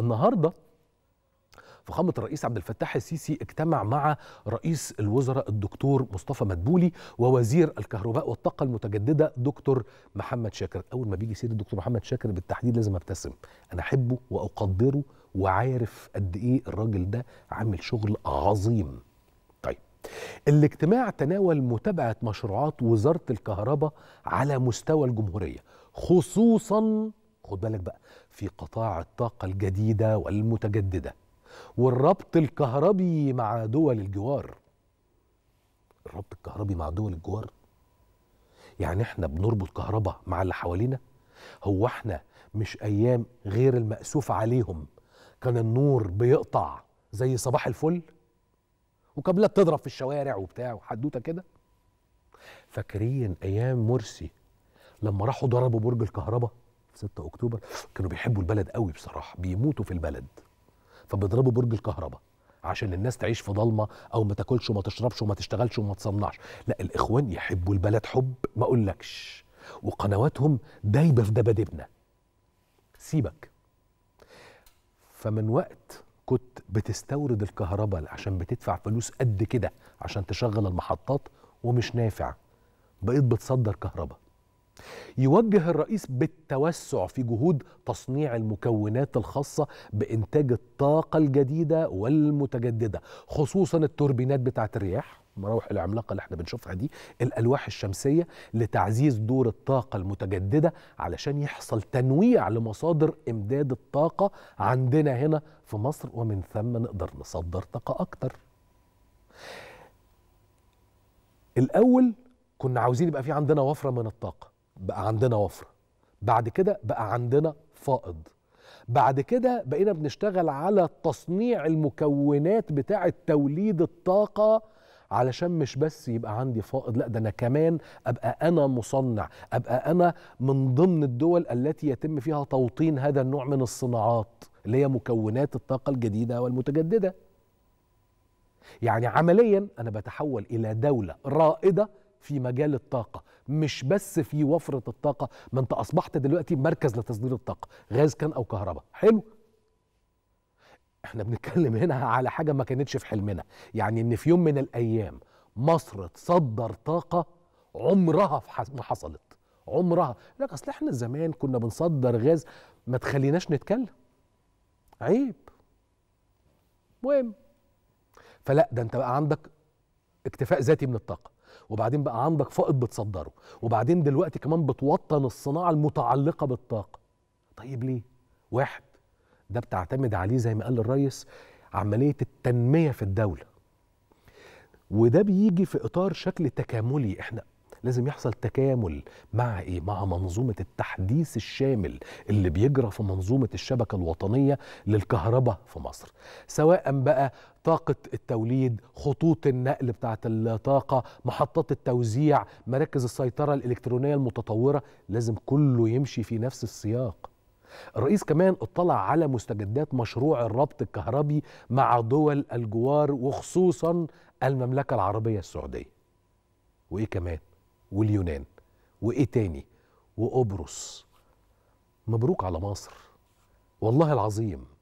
النهارده فخامه الرئيس عبد الفتاح السيسي اجتمع مع رئيس الوزراء الدكتور مصطفى مدبولي ووزير الكهرباء والطاقه المتجدده دكتور محمد شاكر اول ما بيجي سيد الدكتور محمد شاكر بالتحديد لازم ابتسم انا احبه واقدره وعارف قد ايه الراجل ده عامل شغل عظيم طيب الاجتماع تناول متابعه مشروعات وزاره الكهرباء على مستوى الجمهوريه خصوصا خد بالك بقى في قطاع الطاقة الجديدة والمتجددة والربط الكهربي مع دول الجوار الربط الكهربي مع دول الجوار يعني احنا بنربط كهرباء مع اللي حوالينا هو احنا مش ايام غير المأسوف عليهم كان النور بيقطع زي صباح الفل وكابلات تضرب في الشوارع وبتاع وحدوته كده فاكرين ايام مرسي لما راحوا ضربوا برج الكهرباء 6 اكتوبر كانوا بيحبوا البلد قوي بصراحه بيموتوا في البلد فبيضربوا برج الكهرباء عشان الناس تعيش في ضلمه او ما تاكلش وما تشربش وما تشتغلش وما تصنعش لا الاخوان يحبوا البلد حب ما اقولكش وقنواتهم دايبه في دبادبنا سيبك فمن وقت كنت بتستورد الكهرباء عشان بتدفع فلوس قد كده عشان تشغل المحطات ومش نافع بقيت بتصدر كهرباء يوجه الرئيس بالتوسع في جهود تصنيع المكونات الخاصة بإنتاج الطاقة الجديدة والمتجددة خصوصا التوربينات بتاعة الرياح المراوح العملاقة اللي احنا بنشوفها دي الألواح الشمسية لتعزيز دور الطاقة المتجددة علشان يحصل تنويع لمصادر إمداد الطاقة عندنا هنا في مصر ومن ثم نقدر نصدر طاقة أكتر الأول كنا عاوزين يبقى في عندنا وفرة من الطاقة بقى عندنا وفره بعد كده بقى عندنا فائض بعد كده بقينا بنشتغل على تصنيع المكونات بتاعه توليد الطاقه علشان مش بس يبقى عندي فائض لا ده انا كمان ابقى انا مصنع ابقى انا من ضمن الدول التي يتم فيها توطين هذا النوع من الصناعات اللي هي مكونات الطاقه الجديده والمتجدده يعني عمليا انا بتحول الى دوله رائده في مجال الطاقه مش بس في وفره الطاقه ما انت اصبحت دلوقتي مركز لتصدير الطاقه غاز كان او كهرباء حلو احنا بنتكلم هنا على حاجه ما كانتش في حلمنا يعني ان في يوم من الايام مصر تصدر طاقه عمرها ما حصلت عمرها لك اصل احنا زمان كنا بنصدر غاز ما تخليناش نتكلم عيب مهم فلا ده انت بقى عندك اكتفاء ذاتي من الطاقه وبعدين بقى عندك فائض بتصدره وبعدين دلوقتي كمان بتوطن الصناعه المتعلقه بالطاقه طيب ليه واحد ده بتعتمد عليه زي ما قال الريس عمليه التنميه في الدوله وده بيجي في اطار شكل تكاملي احنا لازم يحصل تكامل مع ايه مع منظومه التحديث الشامل اللي بيجرى في منظومه الشبكه الوطنيه للكهرباء في مصر سواء بقى طاقة التوليد، خطوط النقل بتاعة الطاقة، محطات التوزيع، مراكز السيطرة الإلكترونية المتطورة، لازم كله يمشي في نفس السياق. الرئيس كمان اطلع على مستجدات مشروع الربط الكهربي مع دول الجوار وخصوصا المملكة العربية السعودية. وإيه كمان؟ واليونان وايه تاني وقبرص مبروك على مصر والله العظيم